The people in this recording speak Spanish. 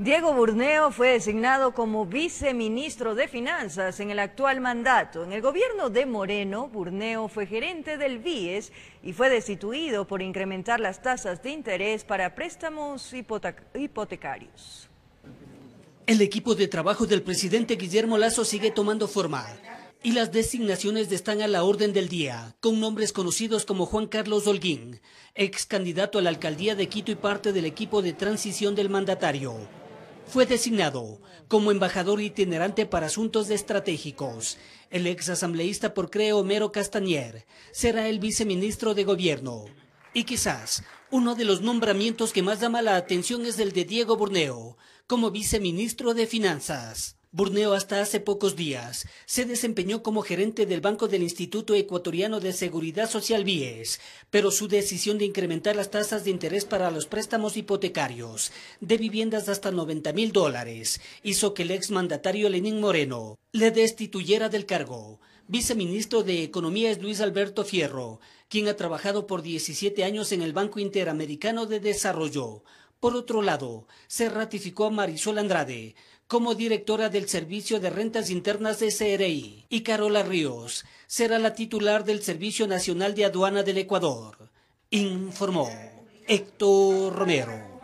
Diego Burneo fue designado como viceministro de Finanzas en el actual mandato. En el gobierno de Moreno, Burneo fue gerente del BIES y fue destituido por incrementar las tasas de interés para préstamos hipotecarios. El equipo de trabajo del presidente Guillermo Lazo sigue tomando forma y las designaciones están a la orden del día, con nombres conocidos como Juan Carlos Holguín, ex candidato a la alcaldía de Quito y parte del equipo de transición del mandatario fue designado como embajador itinerante para asuntos estratégicos. El ex asambleísta por Creo Homero Castañer será el viceministro de Gobierno. Y quizás uno de los nombramientos que más llama la atención es el de Diego Borneo como viceministro de Finanzas. Burneo hasta hace pocos días se desempeñó como gerente del Banco del Instituto Ecuatoriano de Seguridad Social BIES, pero su decisión de incrementar las tasas de interés para los préstamos hipotecarios de viviendas hasta 90 mil dólares hizo que el exmandatario Lenín Moreno le destituyera del cargo. Viceministro de Economía es Luis Alberto Fierro, quien ha trabajado por 17 años en el Banco Interamericano de Desarrollo. Por otro lado, se ratificó a Marisol Andrade como directora del Servicio de Rentas Internas de CRI y Carola Ríos será la titular del Servicio Nacional de Aduana del Ecuador, informó Héctor Romero.